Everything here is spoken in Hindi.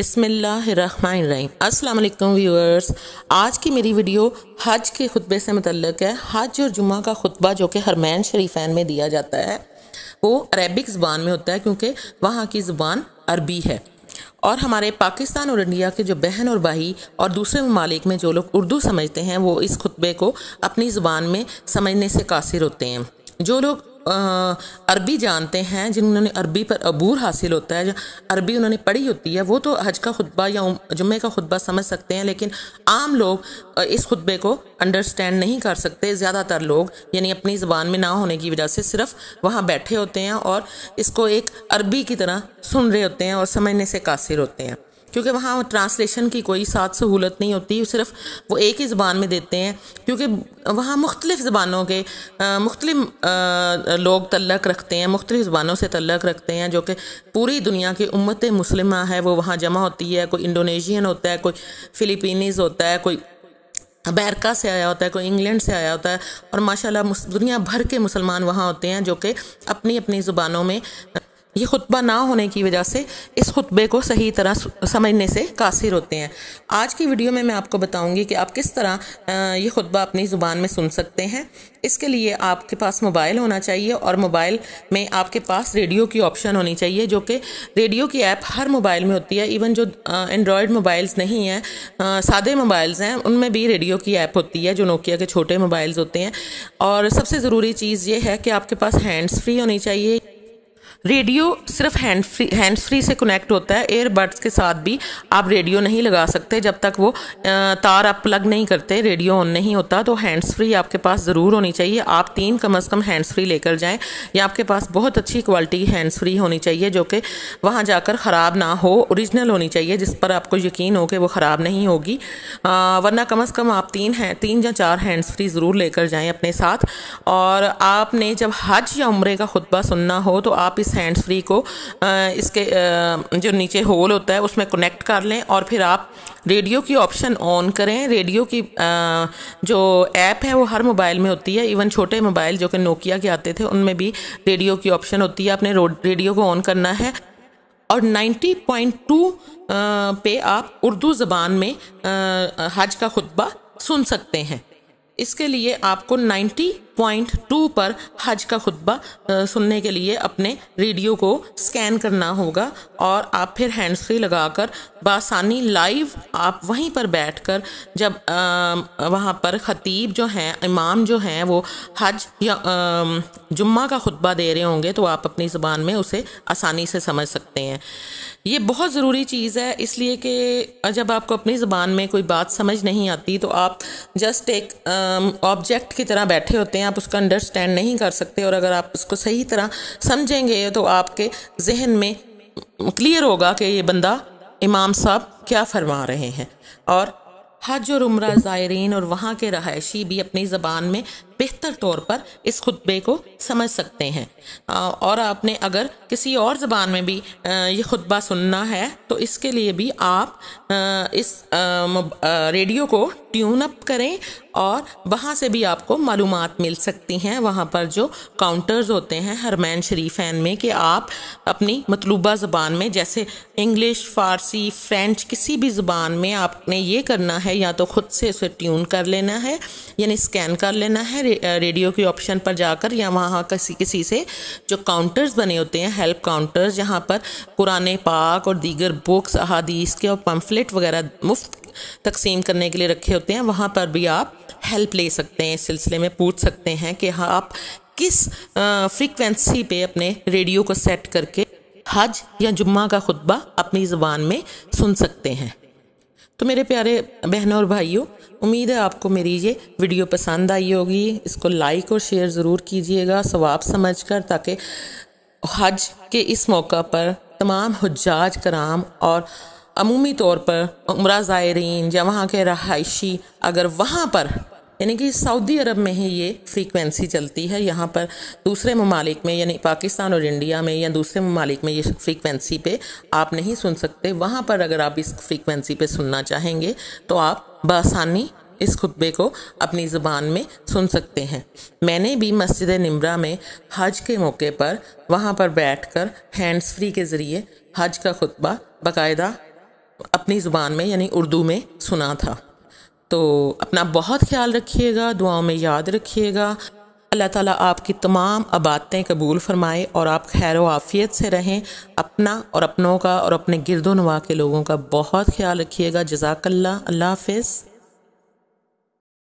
बसमीम अल्लाम व्यूअर्स आज की मेरी वीडियो हज के खुतबे से मतलब है हज और जुमा का खुतबा जो कि हरमैन शरीफान में दिया जाता है वो अरेबिक ज़बान में होता है क्योंकि वहाँ की ज़बान अरबी है और हमारे पाकिस्तान और इंडिया के जो बहन और भाई और दूसरे ममालिक में जो लोग उर्दू समझते हैं वो इस खुतबे को अपनी ज़ुबान में समझने से कासिर होते हैं जो लोग अरबी जानते हैं जिन्होंने अरबी पर अबूर हासिल होता है अरबी उन्होंने पढ़ी होती है वो तो हज का खुतबा या जुम्मे का खुतबा समझ सकते हैं लेकिन आम लोग इस खुतबे को अंडरस्टैंड नहीं कर सकते ज़्यादातर लोग यानी अपनी ज़बान में ना होने की वजह से सिर्फ वहाँ बैठे होते हैं और इसको एक अरबी की तरह सुन रहे होते हैं और समझने से कासिर होते हैं क्योंकि वहाँ ट्रांसलेशन की कोई साथ सहूलत नहीं होती सिर्फ वो एक ही ज़बान में देते हैं क्योंकि वहाँ मुख्तलिफ़ ज़बानों के मुख्तलिफ लोग तल्लक रखते हैं मुख्तलिफ ज़बानों से तल्लक रखते हैं जो कि पूरी दुनिया की उम्मत मुस्लिम है वो वहाँ जमा होती है कोई इंडोनेशियन होता है कोई फ़िलिपीनीज़ होता है कोई अमेरिका से आया होता है कोई इंग्लैंड से आया होता है और माशाल्लाह दुनिया भर के मुसलमान वहाँ होते हैं जो कि अपनी अपनी ज़ुबानों में ये खुतबा ना होने की वजह से इस खुतबे को सही तरह समझने से कासिर होते हैं आज की वीडियो में मैं आपको बताऊंगी कि आप किस तरह ये खुतबा अपनी ज़ुबान में सुन सकते हैं इसके लिए आपके पास मोबाइल होना चाहिए और मोबाइल में आपके पास रेडियो की ऑप्शन होनी चाहिए जो कि रेडियो की ऐप हर मोबाइल में होती है इवन जो एंड्रॉयड मोबाइल्स नहीं हैं सादे मोबाइल्स हैं उनमें भी रेडियो की ऐप होती है जो नोकिया के छोटे मोबाइल्स होते हैं और सबसे ज़रूरी चीज़ ये है कि आपके पास हैंड्स फ्री होनी चाहिए रेडियो सिर्फ हैंड फ्री हैंड फ्री से कनेक्ट होता है एयरबड्स के साथ भी आप रेडियो नहीं लगा सकते जब तक वो तार आप प्लग नहीं करते रेडियो ऑन नहीं होता तो हैंड्स फ्री आपके पास ज़रूर होनी चाहिए आप तीन कम अज़ कम हैंड्स फ्री लेकर जाएं या आपके पास बहुत अच्छी क्वालिटी की हैंड्स फ्री होनी चाहिए जो कि वहाँ जाकर ख़राब ना हो ओरिजिनल होनी चाहिए जिस पर आपको यकीन हो कि वो ख़राब नहीं होगी वरना कम अज़ कम आप तीन हैं तीन या चार हैंड्स फ्री ज़रूर लेकर जाएँ अपने साथ और आपने जब हज या उम्र का खुतबा सुनना हो तो आप इस इस हैंड्स फ्री को इसके जो नीचे होल होता है उसमें कनेक्ट कर लें और फिर आप रेडियो की ऑप्शन ऑन करें रेडियो की जो ऐप है वो हर मोबाइल में होती है इवन छोटे मोबाइल जो कि नोकिया के आते थे उनमें भी रेडियो की ऑप्शन होती है आपने रेडियो को ऑन करना है और 90.2 पे आप उर्दू ज़बान में हज का खुतबा सुन सकते हैं इसके लिए आपको पॉइंट टू पर हज का खुतबा सुनने के लिए अपने रेडियो को स्कैन करना होगा और आप फिर हैंड्स फ्री लगाकर बासानी लाइव आप वहीं पर बैठकर जब आ, वहाँ पर ख़तीब जो हैं इमाम जो हैं वो हज या जुम्मा का खुतबा दे रहे होंगे तो आप अपनी ज़ुबान में उसे आसानी से समझ सकते हैं ये बहुत ज़रूरी चीज़ है इसलिए कि जब आपको अपनी ज़ुबान में कोई बात समझ नहीं आती तो आप जस्ट एक ऑब्जेक्ट की तरह बैठे होते हैं आप उसका अंडरस्टैंड नहीं कर सकते और अगर आप उसको सही तरह समझेंगे तो आपके जहन में क्लियर होगा कि ये बंदा इमाम साहब क्या फरमा रहे हैं और हज और उम्र ज़ायरीन और वहाँ के रहायशी भी अपनी ज़बान में बेहतर तौर पर इस खुतबे को समझ सकते हैं और आपने अगर किसी और ज़बान में भी ये खुतबा सुनना है तो इसके लिए भी आप इस रेडियो को ट्यून अप करें और वहाँ से भी आपको मालूम मिल सकती हैं वहाँ पर जो काउंटर्स होते हैं हरमैन शरीफैन में कि आप अपनी मतलूबा ज़बान में जैसे इंग्लिश फ़ारसी फ्रेंच किसी भी ज़बान में आपने ये करना है या तो खुद से उसे ट्यून कर लेना है यानी स्कैन कर लेना है रे, रेडियो के ऑप्शन पर जाकर या वहाँ किसी किसी से जो काउंटर्स बने होते हैं हेल्प काउंटर्स जहाँ पर कुरान पाक और दीगर बुक्स अहादीस के और पम्फलेट वगैरह मुफ्त तकसीम करने के लिए रखे होते हैं वहाँ पर भी आप हेल्प ले सकते हैं इस सिलसिले में पूछ सकते हैं कि हाँ आप किस फ्रीक्वेंसी पे अपने रेडियो को सेट करके हज या जुम्मा का खुतबा अपनी ज़ुबान में सुन सकते हैं तो मेरे प्यारे बहनों और भाइयों उम्मीद है आपको मेरी ये वीडियो पसंद आई होगी इसको लाइक और शेयर ज़रूर कीजिएगा सवाब समझ कर ताकि हज के इस मौका पर तमाम हजाज कराम और अमूमी तौर पर उम्र ज़ायरीन या वहाँ के रहायशी अगर वहाँ पर यानी कि सऊदी अरब में ही ये फ्रीक्वेंसी चलती है यहाँ पर दूसरे ममालिक में यानी पाकिस्तान और इंडिया में या दूसरे ममालिक में ये फ्रीक्वेंसी पे आप नहीं सुन सकते वहाँ पर अगर आप इस फ्रीक्वेंसी पे सुनना चाहेंगे तो आप बसानी इस खुतबे को अपनी ज़बान में सुन सकते हैं मैंने भी मस्जिद निम्रा में हज के मौके पर वहाँ पर बैठ कर हैंड्स फ्री के ज़रिए हज का खुतबा बाकायदा अपनी ज़ुबान में यानी उर्दू में सुना था तो अपना बहुत ख्याल रखिएगा दुआओं में याद रखिएगा अल्लाह ताला आपकी तमाम अबातें कबूल फरमाए और आप खैर आफियत से रहें अपना और अपनों का और अपने गिरदो नवा के लोगों का बहुत ख्याल रखिएगा जजाकल्ला अल्लाह हाफिज़